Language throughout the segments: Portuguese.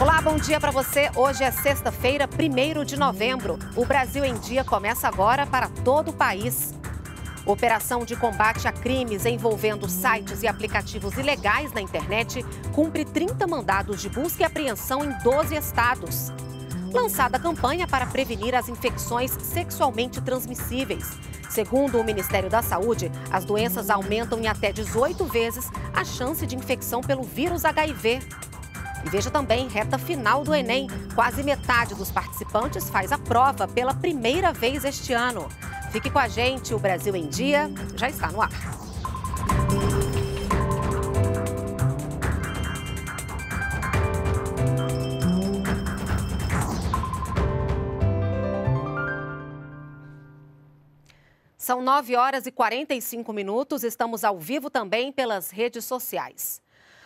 Olá, bom dia para você. Hoje é sexta-feira, 1 de novembro. O Brasil em Dia começa agora para todo o país. Operação de combate a crimes envolvendo sites e aplicativos ilegais na internet cumpre 30 mandados de busca e apreensão em 12 estados. Lançada campanha para prevenir as infecções sexualmente transmissíveis. Segundo o Ministério da Saúde, as doenças aumentam em até 18 vezes a chance de infecção pelo vírus HIV. E veja também reta final do Enem. Quase metade dos participantes faz a prova pela primeira vez este ano. Fique com a gente, o Brasil em Dia já está no ar. São 9 horas e 45 minutos. Estamos ao vivo também pelas redes sociais.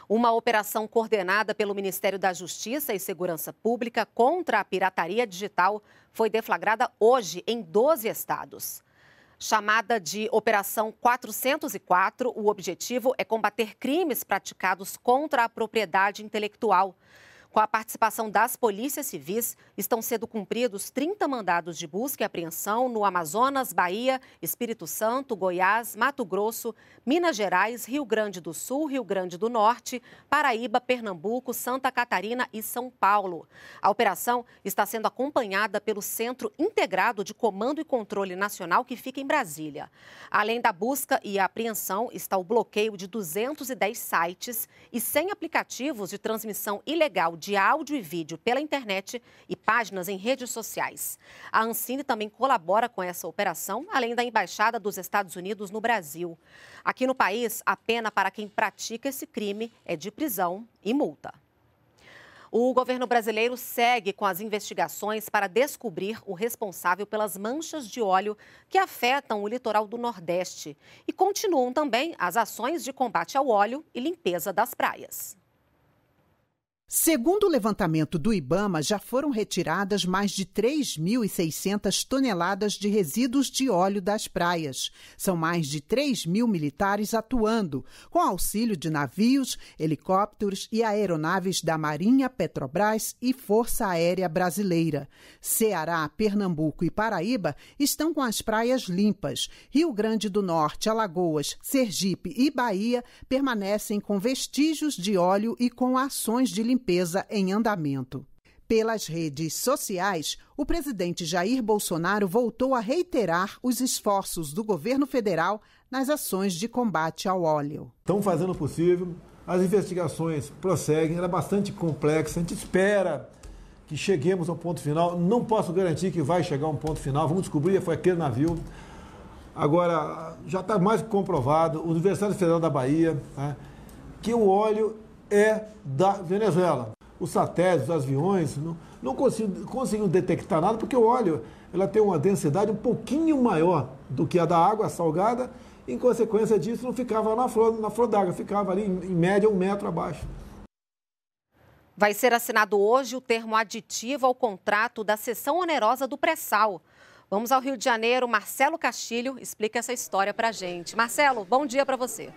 Uma operação coordenada pelo Ministério da Justiça e Segurança Pública contra a pirataria digital foi deflagrada hoje em 12 estados. Chamada de Operação 404, o objetivo é combater crimes praticados contra a propriedade intelectual. Com a participação das polícias civis, estão sendo cumpridos 30 mandados de busca e apreensão no Amazonas, Bahia, Espírito Santo, Goiás, Mato Grosso, Minas Gerais, Rio Grande do Sul, Rio Grande do Norte, Paraíba, Pernambuco, Santa Catarina e São Paulo. A operação está sendo acompanhada pelo Centro Integrado de Comando e Controle Nacional, que fica em Brasília. Além da busca e apreensão, está o bloqueio de 210 sites e 100 aplicativos de transmissão ilegal de áudio e vídeo pela internet e páginas em redes sociais. A Ancine também colabora com essa operação, além da Embaixada dos Estados Unidos no Brasil. Aqui no país, a pena para quem pratica esse crime é de prisão e multa. O governo brasileiro segue com as investigações para descobrir o responsável pelas manchas de óleo que afetam o litoral do Nordeste. E continuam também as ações de combate ao óleo e limpeza das praias. Segundo o levantamento do Ibama, já foram retiradas mais de 3.600 toneladas de resíduos de óleo das praias. São mais de 3 mil militares atuando, com auxílio de navios, helicópteros e aeronaves da Marinha, Petrobras e Força Aérea Brasileira. Ceará, Pernambuco e Paraíba estão com as praias limpas. Rio Grande do Norte, Alagoas, Sergipe e Bahia permanecem com vestígios de óleo e com ações de limpeza limpeza em andamento. Pelas redes sociais, o presidente Jair Bolsonaro voltou a reiterar os esforços do governo federal nas ações de combate ao óleo. Estão fazendo o possível, as investigações prosseguem, ela é bastante complexa, a gente espera que cheguemos ao ponto final. Não posso garantir que vai chegar a um ponto final, vamos descobrir, foi aquele navio. Agora, já está mais comprovado, o Universidade Federal da Bahia, né, que o óleo é da Venezuela. Os satélites, os aviões, não, não conseguiam detectar nada, porque o óleo ela tem uma densidade um pouquinho maior do que a da água salgada, em consequência disso não ficava na flor, na flor d'água, ficava ali em média um metro abaixo. Vai ser assinado hoje o termo aditivo ao contrato da sessão onerosa do pré-sal. Vamos ao Rio de Janeiro. Marcelo Castilho explica essa história para gente. Marcelo, bom dia para você.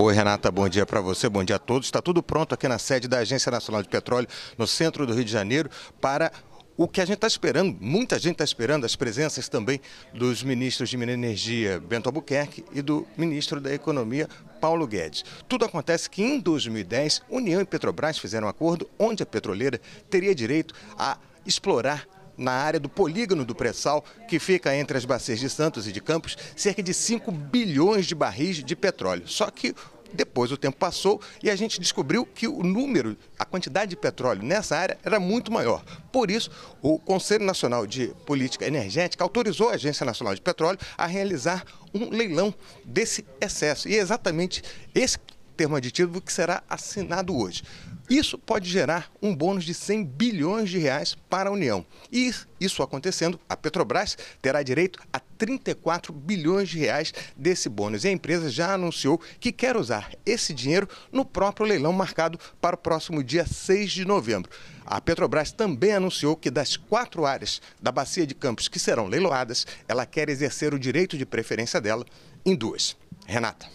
Oi, Renata, bom dia para você, bom dia a todos. Está tudo pronto aqui na sede da Agência Nacional de Petróleo, no centro do Rio de Janeiro, para o que a gente está esperando, muita gente está esperando, as presenças também dos ministros de Minas e Energia, Bento Albuquerque, e do ministro da Economia, Paulo Guedes. Tudo acontece que em 2010, União e Petrobras fizeram um acordo onde a petroleira teria direito a explorar na área do polígono do pré-sal, que fica entre as bacias de Santos e de Campos, cerca de 5 bilhões de barris de petróleo. Só que depois o tempo passou e a gente descobriu que o número, a quantidade de petróleo nessa área era muito maior. Por isso, o Conselho Nacional de Política Energética autorizou a Agência Nacional de Petróleo a realizar um leilão desse excesso. E é exatamente esse termo aditivo que será assinado hoje. Isso pode gerar um bônus de 100 bilhões de reais para a União. E isso acontecendo, a Petrobras terá direito a 34 bilhões de reais desse bônus. E a empresa já anunciou que quer usar esse dinheiro no próprio leilão marcado para o próximo dia 6 de novembro. A Petrobras também anunciou que das quatro áreas da bacia de Campos que serão leiloadas, ela quer exercer o direito de preferência dela em duas. Renata.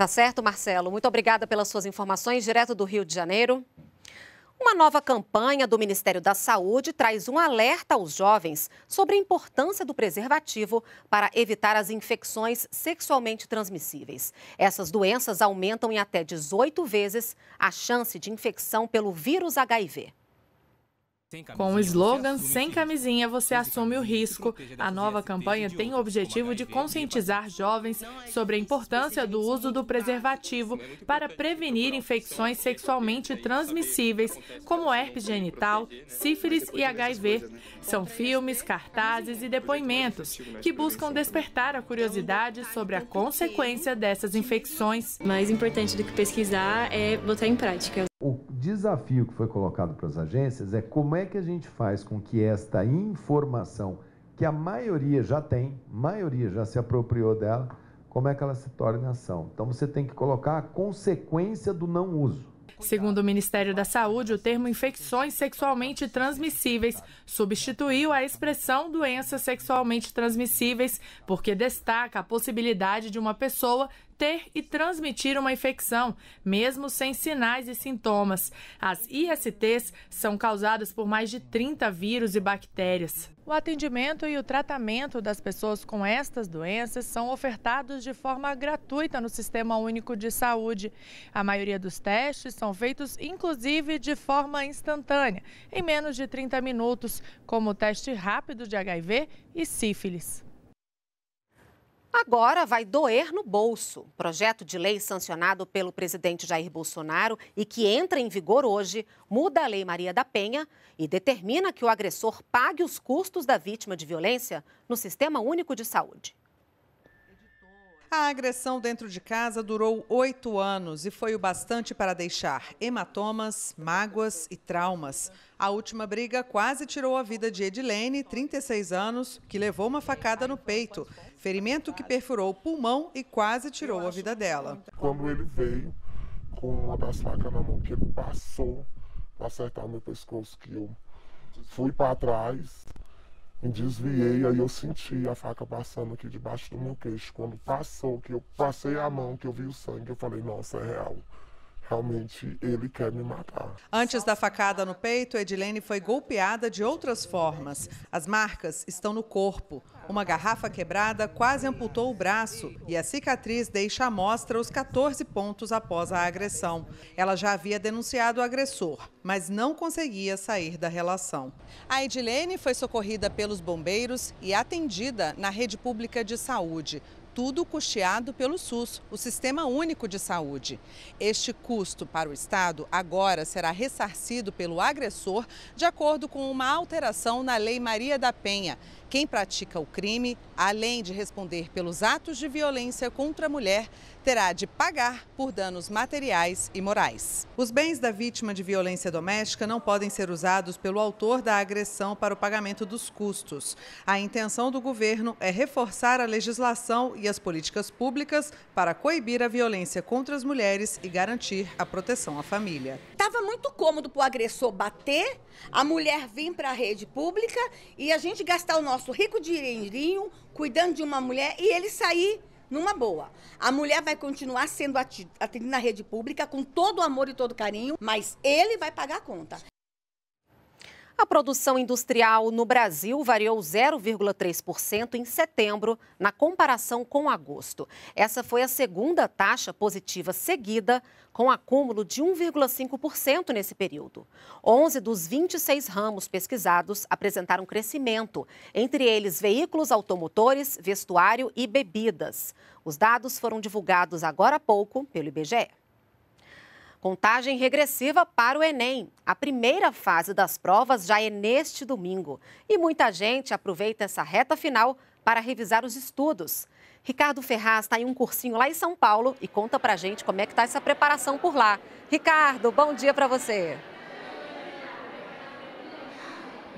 Tá certo, Marcelo. Muito obrigada pelas suas informações, direto do Rio de Janeiro. Uma nova campanha do Ministério da Saúde traz um alerta aos jovens sobre a importância do preservativo para evitar as infecções sexualmente transmissíveis. Essas doenças aumentam em até 18 vezes a chance de infecção pelo vírus HIV. Com o slogan Sem camisinha você assume o risco, a nova campanha tem o objetivo de né? conscientizar jovens é sobre a importância do uso do preservativo né? para prevenir infecções sexualmente transmissíveis, como herpes genital, né? sífilis e HIV. São filmes, cartazes e depoimentos que buscam despertar a então, curiosidade tá, sobre a então, consequência dessas infecções. Mais importante do que pesquisar é botar em prática. O desafio que foi colocado para as agências é como é que a gente faz com que esta informação, que a maioria já tem, maioria já se apropriou dela, como é que ela se torna ação. Então você tem que colocar a consequência do não uso. Segundo o Ministério da Saúde, o termo infecções sexualmente transmissíveis substituiu a expressão doenças sexualmente transmissíveis, porque destaca a possibilidade de uma pessoa ter e transmitir uma infecção, mesmo sem sinais e sintomas. As ISTs são causadas por mais de 30 vírus e bactérias. O atendimento e o tratamento das pessoas com estas doenças são ofertados de forma gratuita no Sistema Único de Saúde. A maioria dos testes são feitos, inclusive, de forma instantânea, em menos de 30 minutos, como o teste rápido de HIV e sífilis. Agora vai doer no bolso. Projeto de lei sancionado pelo presidente Jair Bolsonaro e que entra em vigor hoje muda a Lei Maria da Penha e determina que o agressor pague os custos da vítima de violência no Sistema Único de Saúde. A agressão dentro de casa durou oito anos e foi o bastante para deixar hematomas, mágoas e traumas. A última briga quase tirou a vida de Edilene, 36 anos, que levou uma facada no peito, ferimento que perfurou o pulmão e quase tirou a vida dela. Quando ele veio com uma das facas na mão que ele passou para acertar meu pescoço, que eu fui para trás, me desviei, aí eu senti a faca passando aqui debaixo do meu queixo. Quando passou, que eu passei a mão, que eu vi o sangue, eu falei, nossa, é real realmente ele quer me matar. Antes da facada no peito, Edilene foi golpeada de outras formas. As marcas estão no corpo. Uma garrafa quebrada quase amputou o braço e a cicatriz deixa à mostra os 14 pontos após a agressão. Ela já havia denunciado o agressor, mas não conseguia sair da relação. A Edilene foi socorrida pelos bombeiros e atendida na rede pública de saúde tudo custeado pelo SUS, o Sistema Único de Saúde. Este custo para o Estado agora será ressarcido pelo agressor de acordo com uma alteração na Lei Maria da Penha. Quem pratica o crime, além de responder pelos atos de violência contra a mulher, terá de pagar por danos materiais e morais. Os bens da vítima de violência doméstica não podem ser usados pelo autor da agressão para o pagamento dos custos. A intenção do governo é reforçar a legislação e as políticas públicas para coibir a violência contra as mulheres e garantir a proteção à família. Estava muito cômodo para o agressor bater, a mulher vir para a rede pública e a gente gastar o nosso rico dinheirinho cuidando de uma mulher e ele sair numa boa. A mulher vai continuar sendo atendida na rede pública com todo o amor e todo o carinho, mas ele vai pagar a conta. A produção industrial no Brasil variou 0,3% em setembro, na comparação com agosto. Essa foi a segunda taxa positiva seguida, com acúmulo de 1,5% nesse período. 11 dos 26 ramos pesquisados apresentaram crescimento, entre eles veículos automotores, vestuário e bebidas. Os dados foram divulgados agora há pouco pelo IBGE. Contagem regressiva para o Enem. A primeira fase das provas já é neste domingo. E muita gente aproveita essa reta final para revisar os estudos. Ricardo Ferraz está em um cursinho lá em São Paulo e conta pra gente como é que está essa preparação por lá. Ricardo, bom dia para você.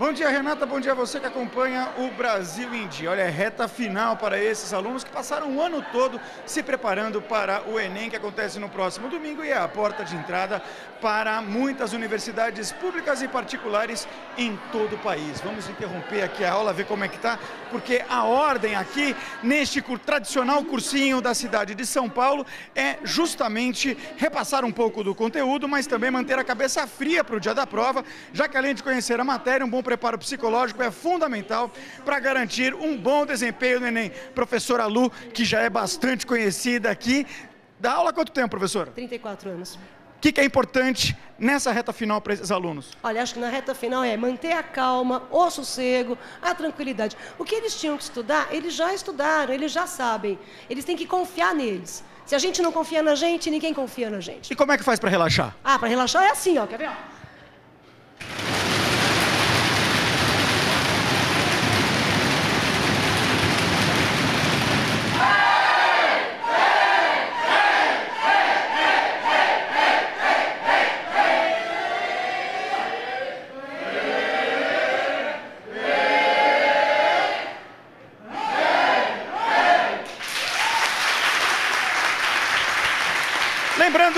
Bom dia, Renata. Bom dia a você que acompanha o Brasil em Dia. Olha, é reta final para esses alunos que passaram o ano todo se preparando para o Enem, que acontece no próximo domingo e é a porta de entrada para muitas universidades públicas e particulares em todo o país. Vamos interromper aqui a aula, ver como é que está porque a ordem aqui, neste tradicional cursinho da cidade de São Paulo, é justamente repassar um pouco do conteúdo, mas também manter a cabeça fria para o dia da prova, já que além de conhecer a matéria, um bom preparo psicológico é fundamental para garantir um bom desempenho no Enem. Professora Lu, que já é bastante conhecida aqui, dá aula há quanto tempo, professora? 34 anos. O que, que é importante nessa reta final para esses alunos? Olha, acho que na reta final é manter a calma, o sossego, a tranquilidade. O que eles tinham que estudar, eles já estudaram, eles já sabem. Eles têm que confiar neles. Se a gente não confia na gente, ninguém confia na gente. E como é que faz para relaxar? Ah, para relaxar é assim, ó, quer ver? Ó.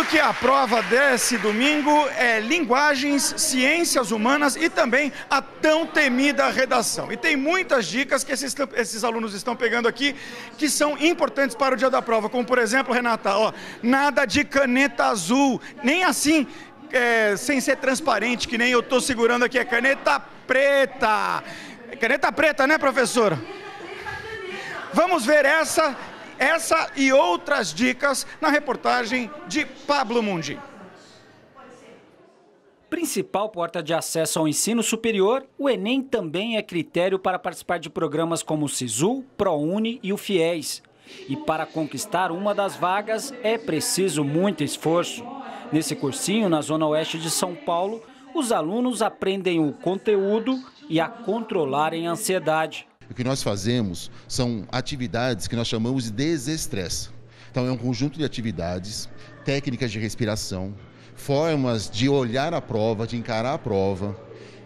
que a prova desse domingo é linguagens, ciências humanas e também a tão temida redação. E tem muitas dicas que esses, esses alunos estão pegando aqui que são importantes para o dia da prova, como por exemplo, Renata, ó, nada de caneta azul, nem assim é, sem ser transparente, que nem eu estou segurando aqui, é caneta preta. Caneta preta, né, professor? Vamos ver essa essa e outras dicas na reportagem de Pablo Mundi. Principal porta de acesso ao ensino superior, o Enem também é critério para participar de programas como o Cisu, ProUni e o FIES. E para conquistar uma das vagas é preciso muito esforço. Nesse cursinho, na zona oeste de São Paulo, os alunos aprendem o conteúdo e a controlarem a ansiedade. O que nós fazemos são atividades que nós chamamos de desestresse. Então, é um conjunto de atividades, técnicas de respiração, formas de olhar a prova, de encarar a prova,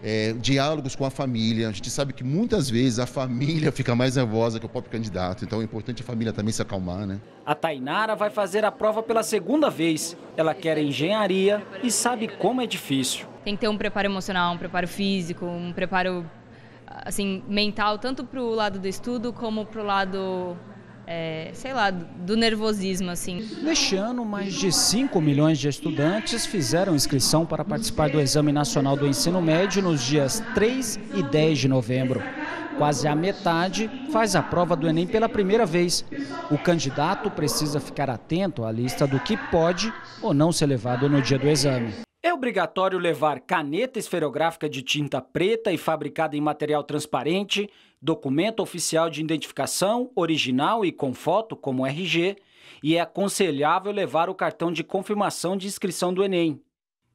é, diálogos com a família. A gente sabe que muitas vezes a família fica mais nervosa que o próprio candidato, então é importante a família também se acalmar, né? A Tainara vai fazer a prova pela segunda vez. Ela quer engenharia e sabe como é difícil. Tem que ter um preparo emocional, um preparo físico, um preparo assim mental tanto para o lado do estudo como para o lado é, sei lá, do nervosismo assim. Neste ano, mais de 5 milhões de estudantes fizeram inscrição para participar do Exame Nacional do Ensino Médio nos dias 3 e 10 de novembro. Quase a metade faz a prova do Enem pela primeira vez. O candidato precisa ficar atento à lista do que pode ou não ser levado no dia do exame. É obrigatório levar caneta esferográfica de tinta preta e fabricada em material transparente, documento oficial de identificação, original e com foto, como RG, e é aconselhável levar o cartão de confirmação de inscrição do Enem.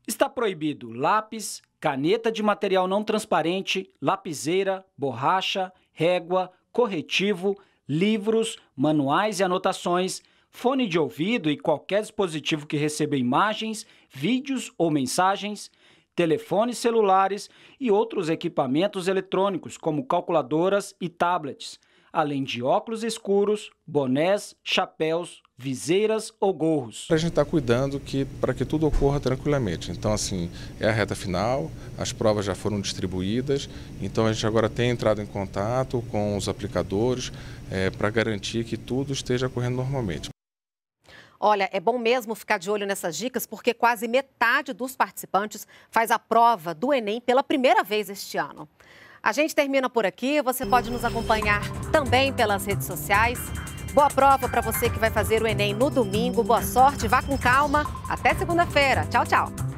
Está proibido lápis, caneta de material não transparente, lapiseira, borracha, régua, corretivo, livros, manuais e anotações, fone de ouvido e qualquer dispositivo que receba imagens vídeos ou mensagens, telefones celulares e outros equipamentos eletrônicos, como calculadoras e tablets, além de óculos escuros, bonés, chapéus, viseiras ou gorros. A gente está cuidando que, para que tudo ocorra tranquilamente. Então, assim, é a reta final, as provas já foram distribuídas, então a gente agora tem entrado em contato com os aplicadores é, eh, para garantir que tudo esteja correndo normalmente. Olha, é bom mesmo ficar de olho nessas dicas, porque quase metade dos participantes faz a prova do Enem pela primeira vez este ano. A gente termina por aqui. Você pode nos acompanhar também pelas redes sociais. Boa prova para você que vai fazer o Enem no domingo. Boa sorte, vá com calma. Até segunda-feira. Tchau, tchau.